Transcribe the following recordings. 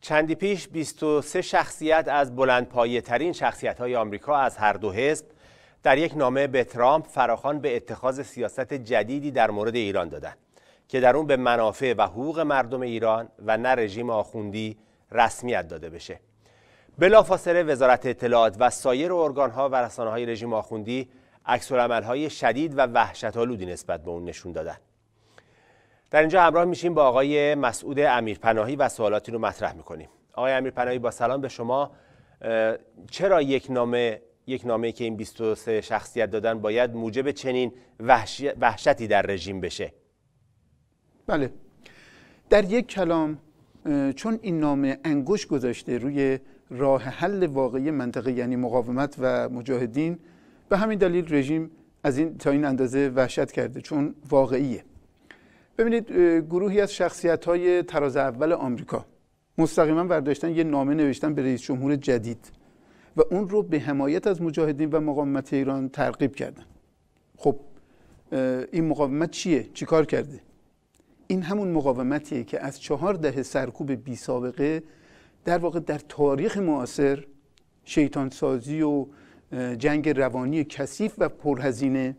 چندی پیش 23 شخصیت از پایه ترین شخصیت های آمریکا از هر دو حزب در یک نامه به ترامپ فراخان به اتخاذ سیاست جدیدی در مورد ایران دادند که در اون به منافع و حقوق مردم ایران و نه رژیم آخوندی رسمیت داده بشه بلافاصله وزارت اطلاعات و سایر ها و رسانه های رژیم آخوندی عکس های شدید و وحشت آلودی نسبت به اون نشون دادند در اینجا همراه میشیم با آقای مسعود امیرپناهی و سوالاتی رو مطرح میکنیم آقای امیرپناهی با سلام به شما چرا یک نامه یک نامه که این 23 شخصیت دادن باید موجب چنین وحشتی در رژیم بشه بله در یک کلام چون این نامه انگوش گذاشته روی راه حل واقعی منطقه یعنی مقاومت و مجاهدین به همین دلیل رژیم از این تا این اندازه وحشت کرده چون واقعیه ببینید گروهی از شخصیت های تراز اول آمریکا مستقیما برداشتن یه نامه نوشتن به رئیس جمهور جدید و اون رو به حمایت از مجاهدین و مقاومت ایران ترغیب کردن خب این مقاومت چیه چیکار کرده این همون مقاومتیه که از چهار دهه سرکوب بی سابقه در واقع در تاریخ معاصر شیطان سازی و جنگ روانی کثیف و پرهزینه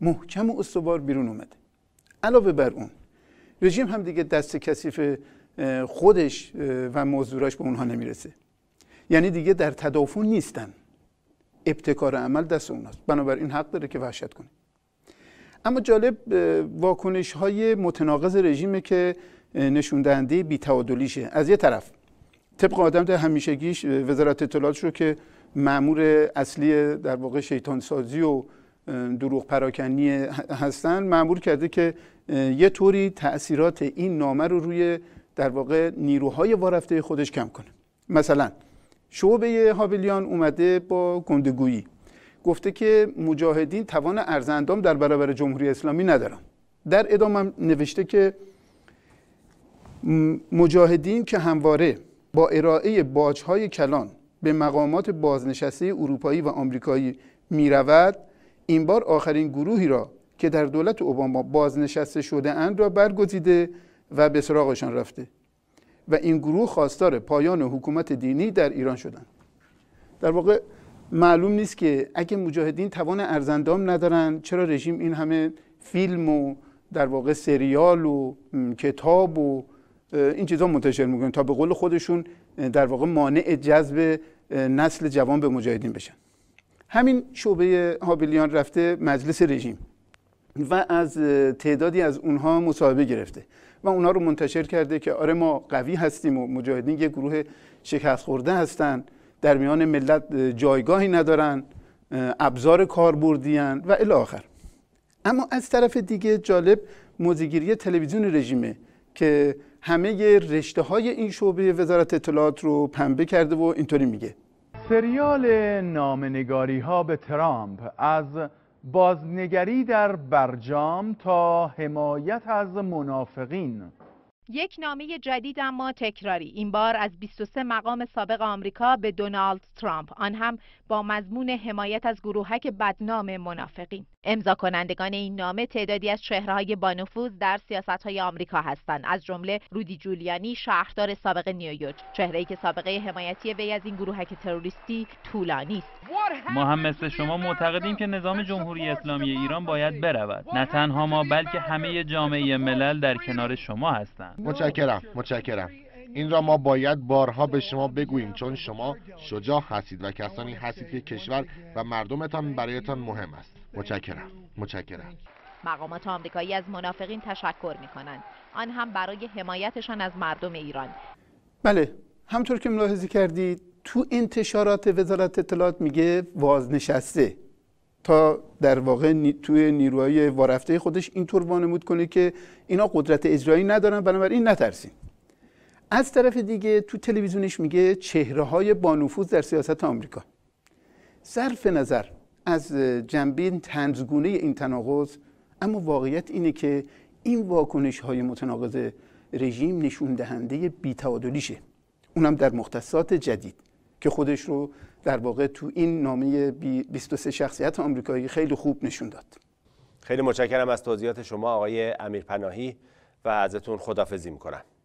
محکم و استوار بیرون اومده علاوه بر اون رژیم هم دیگه دست کثیف خودش و مزدوراش به اونها نمیرسه یعنی دیگه در تدافع نیستن ابتکار عمل دست اوناست بنابراین حق داره که وحشت کنه اما جالب واکنش های متناقض رژیمه که نشون دهنده بی‌تعادلیشه از یه طرف طبق آدم همیشگیش وزارت اطلاعات رو که معمور اصلی در واقع شیطان سازی و دروغ پراکنی هستن معمول کرده که یه طوری تاثیرات این نامه رو روی در واقع نیروهای وارفته خودش کم کنه مثلا شعبه هابلیان اومده با گندگویی گفته که مجاهدین توان ارزندام در برابر جمهوری اسلامی ندارن در ادامه نوشته که مجاهدین که همواره با ارائه باجهای کلان به مقامات بازنشسته اروپایی و آمریکایی میرود این بار آخرین گروهی را که در دولت اوباما بازنشسته شده اند را برگزیده و به سراغشان رفته و این گروه خواستار پایان حکومت دینی در ایران شدن. در واقع معلوم نیست که اگه مجاهدین توان ارزندام ندارن چرا رژیم این همه فیلم و در واقع سریال و کتاب و این چیزا منتشر میکنن تا به قول خودشون در واقع مانع جذب نسل جوان به مجاهدین بشن همین شعبه هابلیان رفته مجلس رژیم و از تعدادی از اونها مصاحبه گرفته و اونها رو منتشر کرده که آره ما قوی هستیم و مجاهدین یه گروه شکست خورده هستن در میان ملت جایگاهی ندارن ابزار کاربردیان و الی آخر اما از طرف دیگه جالب موزیگیری تلویزیون رژیمه که همه رشته های این شعبه وزارت اطلاعات رو پنبه کرده و اینطوری میگه سریال نامنگاری ها به ترامپ از بازنگری در برجام تا حمایت از منافقین یک نامه جدید اما تکراری این بار از 23 مقام سابق آمریکا به دونالد ترامپ آن هم با مضمون حمایت از گروهک بدنام منافقین امضا کنندگان این نامه تعدادی از چهرههای بانفوذ در سیاست های آمریکا هستند از جمله رودی جولیانی شهردار سابق نیویورک ای که سابقه حمایتی وی از این گروهک تروریستی طولانی است ما هم مثل شما معتقدیم که نظام جمهوری اسلامی ایران باید برود نه تنها ما بلکه همه جامعه ملل در کنار شما هستند متشکرم متشکرم این را ما باید بارها به شما بگوییم چون شما شجاع هستید و کسانی هستید که کشور و مردمتان برایتان مهم است متشکرم متشکرم مقامات آمریکایی از منافقین تشکر می کنند آن هم برای حمایتشان از مردم ایران بله همطور که ملاحظه کردید تو انتشارات وزارت اطلاعات میگه وازنشسته تا در واقع توی نیروهای وارفته خودش اینطور وانمود کنه که اینا قدرت اجرایی ندارن بنابراین نترسین از طرف دیگه تو تلویزیونش میگه چهره های با نفوذ در سیاست آمریکا صرف نظر از جنبین تنزگونه این تناقض اما واقعیت اینه که این واکنش های متناقض رژیم نشون دهنده بیتعادلیشه اونم در مختصات جدید که خودش رو در واقع تو این نامه 23 شخصیت آمریکایی خیلی خوب نشون داد خیلی متشکرم از توضیحات شما آقای امیر پناهی و ازتون خدافزی میکنم